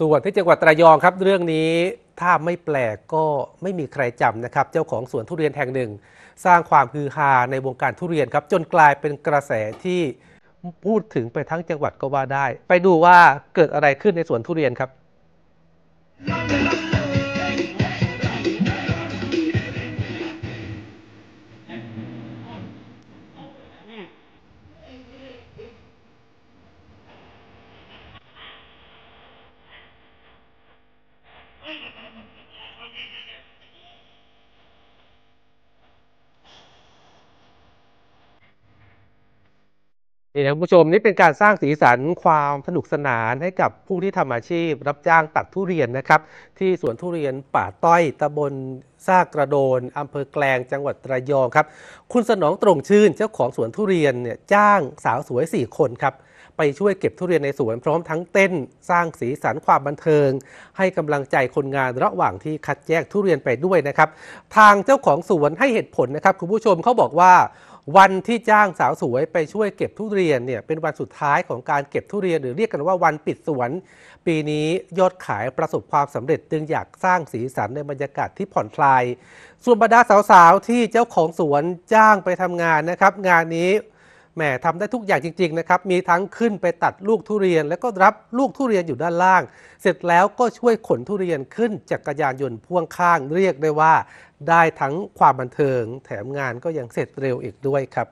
ส่วนที่จังหวัดระยองครับเรื่องนี้ ถ้าไม่แปลกก็ไม่มีใครจำนะครับ เจ้าของสวนทุเรียนแห่งหนึ่ง สร้างความฮือฮาในวงการทุเรียนครับจนกลายเป็นกระแสที่พูดถึงไปทั้งจังหวัดก็ว่าได้ ไปดูว่าเกิดอะไรขึ้นในสวนทุเรียนครับนี่นะผู้ชมนี่เป็นการสร้างสีสันความสนุกสนานให้กับผู้ที่ทำอาชีพ รับจ้างตัดทุเรียนนะครับที่สวนทุเรียนป่าต้อยตำบลซากกระโดนอำเภอแกลงจังหวัดระยองครับคุณสนองตรงชื่น เจ้าของสวนทุเรียนเนี่ยจ้างสาวสวย 4 คนครับไปช่วยเก็บทุเรียนในสวน พร้อมทั้งเต้นสร้างสีสันความบันเทิง ให้กำลังใจคนงานระหว่างที่คัดแยกทุเรียนไปด้วยนะครับทางเจ้าของสวนให้เหตุผลนะครับคุณผู้ชมเขาบอกว่าวันที่จ้างสาวสวยไปช่วยเก็บทุเรียนเนี่ยเป็นวันสุดท้ายของการเก็บทุเรียนหรือเรียกกันว่าวันปิดสวนปีนี้ยอดขายประสบความสำเร็จจึงอยากสร้างสีสันในบรรยากาศที่ผ่อนคลายส่วนบรรดาสาวๆที่เจ้าของสวนจ้างไปทำงานนะครับงานนี้แหมทำได้ทุกอย่างจริงๆ นะครับ มีทั้งขึ้นไปตัดลูกทุเรียนแล้วก็รับลูกทุเรียนอยู่ด้านล่าง เสร็จแล้วก็ช่วยขนทุเรียนขึ้นจักกรยานยนต์พ่วงข้างเรียกได้ว่า ได้ทั้งความบันเทิง แถมงานก็ยังเสร็จเร็วอีกด้วยครับ